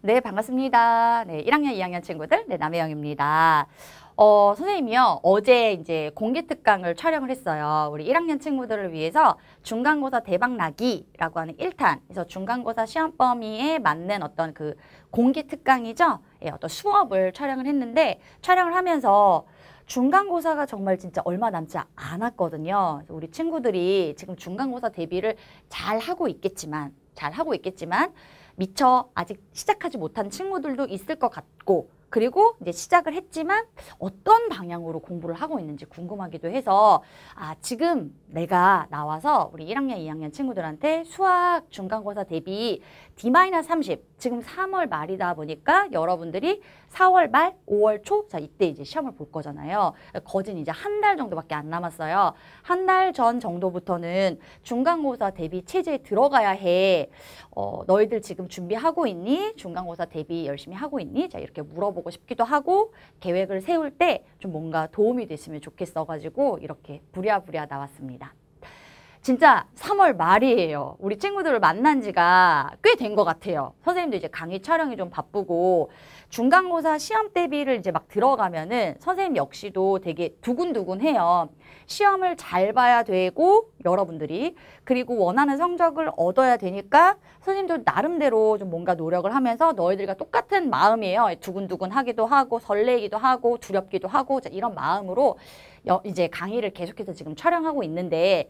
네, 반갑습니다. 네, 1학년, 2학년 친구들, 네, 남혜영입니다. 어, 선생님이요, 어제 이제 공개 특강을 촬영을 했어요. 우리 1학년 친구들을 위해서 중간고사 대박나기라고 하는 1탄, 그래서 중간고사 시험 범위에 맞는 어떤 그 공개 특강이죠. 예, 어떤 수업을 촬영을 했는데, 촬영을 하면서 중간고사가 정말 진짜 얼마 남지 않았거든요. 우리 친구들이 지금 중간고사 대비를 잘 하고 있겠지만, 잘 하고 있겠지만 미처 아직 시작하지 못한 친구들도 있을 것 같고 그리고 이제 시작을 했지만 어떤 방향으로 공부를 하고 있는지 궁금하기도 해서 아 지금 내가 나와서 우리 1학년, 2학년 친구들한테 수학 중간고사 대비 D-30 지금 3월 말이다 보니까 여러분들이 4월 말, 5월 초자 이때 이제 시험을 볼 거잖아요. 거진 이제 한 달 정도밖에 안 남았어요. 한 달 전 정도부터는 중간고사 대비 체제에 들어가야 해. 어, 너희들 지금 준비하고 있니? 중간고사 대비 열심히 하고 있니? 자 이렇게 물어보 들어보고 싶기도 하고 계획을 세울 때 좀 뭔가 도움이 됐으면 좋겠어가지고 이렇게 부랴부랴 나왔습니다. 진짜 3월 말이에요. 우리 친구들을 만난 지가 꽤 된 것 같아요. 선생님도 이제 강의 촬영이 좀 바쁘고 중간고사 시험 대비를 이제 막 들어가면은 선생님 역시도 되게 두근두근해요. 시험을 잘 봐야 되고 여러분들이 그리고 원하는 성적을 얻어야 되니까 선생님도 나름대로 좀 뭔가 노력을 하면서 너희들과 똑같은 마음이에요. 두근두근하기도 하고 설레기도 하고 두렵기도 하고 이런 마음으로 이제 강의를 계속해서 지금 촬영하고 있는데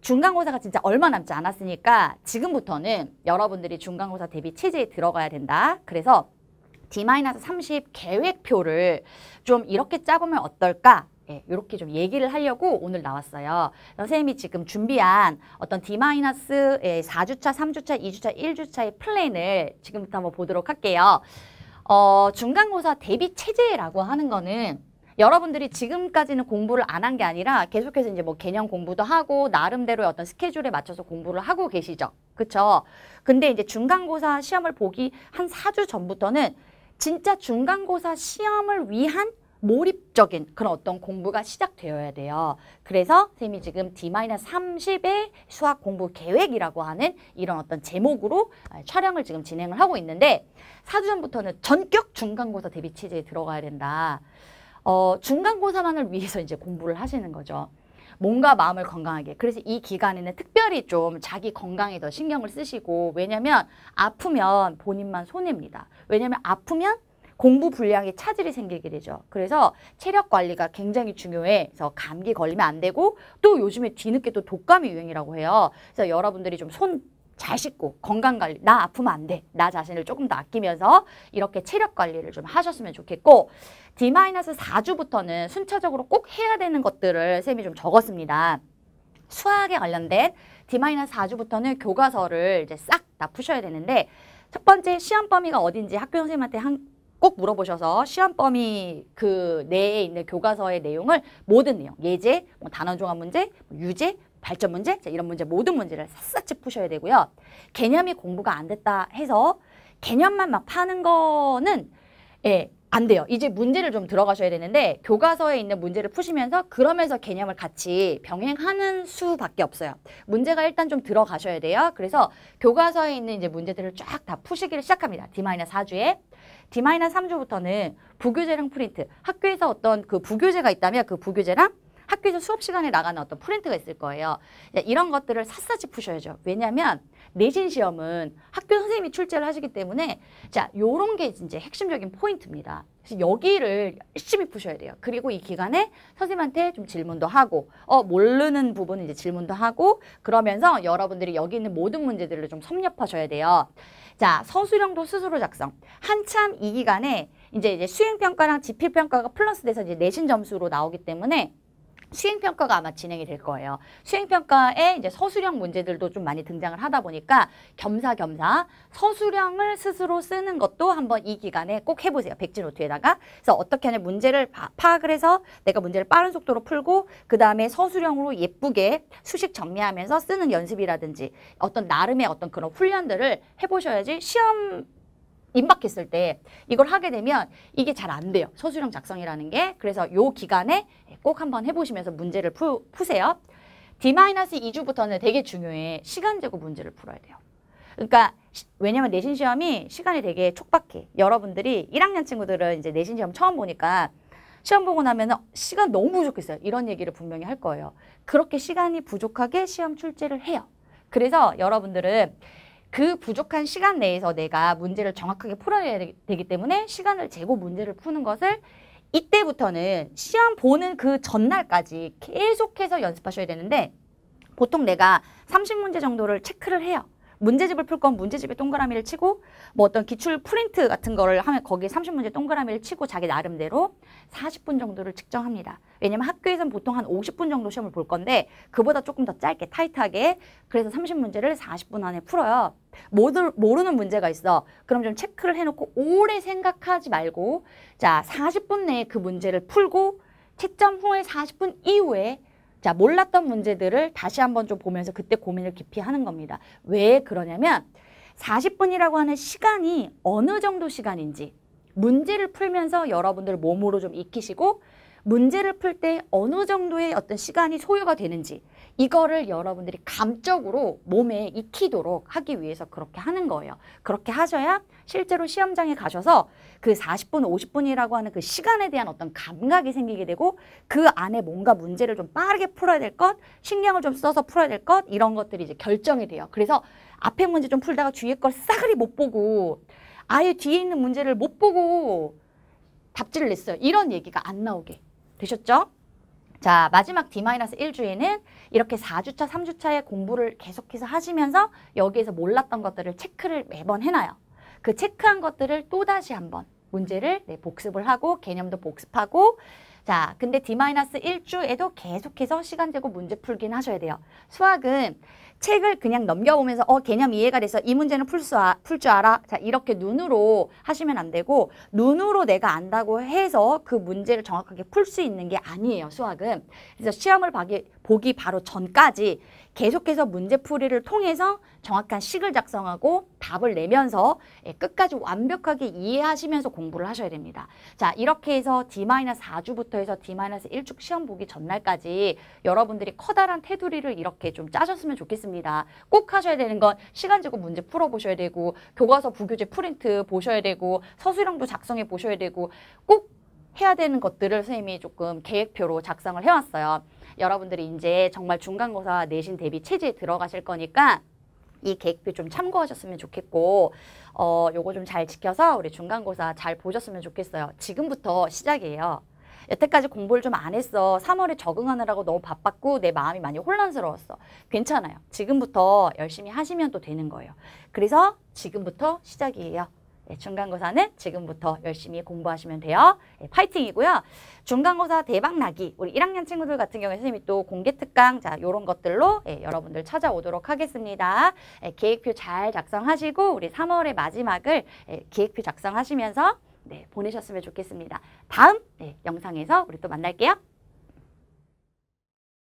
중간고사가 진짜 얼마 남지 않았으니까 지금부터는 여러분들이 중간고사 대비 체제에 들어가야 된다. 그래서 D-30 계획표를 좀 이렇게 짜보면 어떨까? 예, 이렇게 좀 얘기를 하려고 오늘 나왔어요. 선생님이 지금 준비한 어떤 D-4주차, 예, 3주차, 2주차, 1주차의 플랜을 지금부터 한번 보도록 할게요. 어, 중간고사 대비 체제라고 하는 거는 여러분들이 지금까지는 공부를 안 한 게 아니라 계속해서 이제 뭐 개념 공부도 하고 나름대로의 어떤 스케줄에 맞춰서 공부를 하고 계시죠. 그렇죠? 근데 이제 중간고사 시험을 보기 한사주 전부터는 진짜 중간고사 시험을 위한 몰입적인 그런 어떤 공부가 시작되어야 돼요. 그래서 선생님이 지금 D-30의 수학 공부 계획이라고 하는 이런 어떤 제목으로 아, 촬영을 지금 진행을 하고 있는데 사주 전부터는 전격 중간고사 대비 체제에 들어가야 된다. 어, 중간고사만을 위해서 이제 공부를 하시는 거죠. 몸과 마음을 건강하게. 그래서 이 기간에는 특별히 좀 자기 건강에 더 신경을 쓰시고 왜냐면 아프면 본인만 손해입니다. 왜냐면 아프면 공부 분량에 차질이 생기게 되죠. 그래서 체력 관리가 굉장히 중요해. 서 감기 걸리면 안 되고 또 요즘에 뒤늦게 또 독감이 유행이라고 해요. 그래서 여러분들이 좀손 잘 씻고 건강관리, 나 아프면 안 돼. 나 자신을 조금 더 아끼면서 이렇게 체력관리를 좀 하셨으면 좋겠고 D-4주부터는 순차적으로 꼭 해야 되는 것들을 쌤이 좀 적었습니다. 수학에 관련된 D-4주부터는 교과서를 이제 싹 다 푸셔야 되는데 첫 번째 시험 범위가 어딘지 학교 선생님한테 한, 꼭 물어보셔서 시험 범위 그 내에 있는 교과서의 내용을 모든 내용, 예제, 뭐 단원 종합 문제, 뭐 유제, 발전 문제, 자, 이런 문제 모든 문제를 샅샅이 푸셔야 되고요. 개념이 공부가 안 됐다 해서 개념만 막 파는 거는 예, 안 돼요. 이제 문제를 좀 들어가셔야 되는데 교과서에 있는 문제를 푸시면서 그러면서 개념을 같이 병행하는 수밖에 없어요. 문제가 일단 좀 들어가셔야 돼요. 그래서 교과서에 있는 이제 문제들을 쫙 다 푸시기를 시작합니다. D-4주에. D-3주부터는 부교재랑 프린트. 학교에서 어떤 그 부교재가 있다면 그 부교재랑 학교에서 수업 시간에 나가는 어떤 프린트가 있을 거예요. 예, 이런 것들을 샅샅이 푸셔야죠. 왜냐하면 내신 시험은 학교 선생님이 출제를 하시기 때문에 자 요런 게 이제 핵심적인 포인트입니다. 그래서 여기를 열심히 푸셔야 돼요. 그리고 이 기간에 선생님한테 좀 질문도 하고 어 모르는 부분은 이제 질문도 하고 그러면서 여러분들이 여기 있는 모든 문제들을 좀 섭렵하셔야 돼요. 자 서술형도 스스로 작성. 한참 이 기간에 이제 이제 수행평가랑 지필평가가 플러스돼서 이제 내신 점수로 나오기 때문에 수행평가가 아마 진행이 될 거예요. 수행평가에 이제 서술형 문제들도 좀 많이 등장을 하다 보니까 겸사겸사 서술형을 스스로 쓰는 것도 한번 이 기간에 꼭 해보세요. 백지노트에다가. 그래서 어떻게 하냐 문제를 파악을 해서 내가 문제를 빠른 속도로 풀고 그 다음에 서술형으로 예쁘게 수식 정리하면서 쓰는 연습이라든지 어떤 나름의 어떤 그런 훈련들을 해보셔야지 시험 임박했을 때 이걸 하게 되면 이게 잘 안 돼요. 서술형 작성이라는 게. 그래서 요 기간에 꼭 한번 해보시면서 문제를 푸, 세요 D-2주부터는 되게 중요해. 시간 제고 문제를 풀어야 돼요. 그러니까 왜냐면 내신 시험이 시간이 되게 촉박해. 여러분들이 1학년 친구들은 이제 내신 시험 처음 보니까 시험 보고 나면 은 시간 너무 부족했어요. 이런 얘기를 분명히 할 거예요. 그렇게 시간이 부족하게 시험 출제를 해요. 그래서 여러분들은 그 부족한 시간 내에서 내가 문제를 정확하게 풀어야 되기 때문에 시간을 재고 문제를 푸는 것을 이때부터는 시험 보는 그 전날까지 계속해서 연습하셔야 되는데 보통 내가 30문제 정도를 체크를 해요. 문제집을 풀 건 문제집에 동그라미를 치고 뭐 어떤 기출 프린트 같은 거를 하면 거기에 30문제 동그라미를 치고 자기 나름대로 40분 정도를 측정합니다. 왜냐면 학교에서는 보통 한 50분 정도 시험을 볼 건데 그보다 조금 더 짧게 타이트하게 그래서 30문제를 40분 안에 풀어요. 모두, 모르는 문제가 있어. 그럼 좀 체크를 해놓고 오래 생각하지 말고 자 40분 내에 그 문제를 풀고 채점 후에 40분 이후에 자 몰랐던 문제들을 다시 한번 좀 보면서 그때 고민을 깊이 하는 겁니다. 왜 그러냐면 40분이라고 하는 시간이 어느 정도 시간인지 문제를 풀면서 여러분들 몸으로 좀 익히시고 문제를 풀 때 어느 정도의 어떤 시간이 소요가 되는지 이거를 여러분들이 감적으로 몸에 익히도록 하기 위해서 그렇게 하는 거예요. 그렇게 하셔야 실제로 시험장에 가셔서 그 40분, 50분이라고 하는 그 시간에 대한 어떤 감각이 생기게 되고 그 안에 뭔가 문제를 좀 빠르게 풀어야 될 것, 신경을 좀 써서 풀어야 될 것, 이런 것들이 이제 결정이 돼요. 그래서 앞에 문제 좀 풀다가 뒤에 걸 싸그리 못 보고 아예 뒤에 있는 문제를 못 보고 답지를 냈어요. 이런 얘기가 안 나오게. 되셨죠? 자, 마지막 D-1주에는 이렇게 4주차, 3주차의 공부를 계속해서 하시면서 여기에서 몰랐던 것들을 체크를 매번 해놔요. 그 체크한 것들을 또다시 한번 문제를 네, 복습을 하고 개념도 복습하고 자, 근데 D-1주에도 계속해서 시간 재고 문제 풀긴 하셔야 돼요. 수학은 책을 그냥 넘겨보면서 어 개념 이해가 돼서 이 문제는 풀수풀줄 아, 알아. 자, 이렇게 눈으로 하시면 안 되고 눈으로 내가 안다고 해서 그 문제를 정확하게 풀 수 있는 게 아니에요, 수학은. 그래서 시험을 봐기 보기 바로 전까지 계속해서 문제풀이를 통해서 정확한 식을 작성하고 답을 내면서 예, 끝까지 완벽하게 이해하시면서 공부를 하셔야 됩니다. 자 이렇게 해서 D-4주부터 해서 D-1축 시험 보기 전날까지 여러분들이 커다란 테두리를 이렇게 좀 짜셨으면 좋겠습니다. 꼭 하셔야 되는 건 시간 제고 문제 풀어보셔야 되고 교과서 부교재 프린트 보셔야 되고 서술형도 작성해 보셔야 되고 꼭 해야 되는 것들을 선생님이 조금 계획표로 작성을 해왔어요. 여러분들이 이제 정말 중간고사 내신 대비 체제에 들어가실 거니까 이 계획표 좀 참고하셨으면 좋겠고 어 요거 좀 잘 지켜서 우리 중간고사 잘 보셨으면 좋겠어요. 지금부터 시작이에요. 여태까지 공부를 좀 안 했어. 3월에 적응하느라고 너무 바빴고 내 마음이 많이 혼란스러웠어. 괜찮아요. 지금부터 열심히 하시면 또 되는 거예요. 그래서 지금부터 시작이에요. 예, 중간고사는 지금부터 열심히 공부하시면 돼요. 예, 파이팅이고요. 중간고사 대박나기 우리 1학년 친구들 같은 경우에 선생님이 또 공개특강 자 이런 것들로 예, 여러분들 찾아오도록 하겠습니다. 계획표 잘 작성하시고 우리 3월의 마지막을 계획표 작성하시면서 네, 보내셨으면 좋겠습니다. 다음 네, 영상에서 우리 또 만날게요.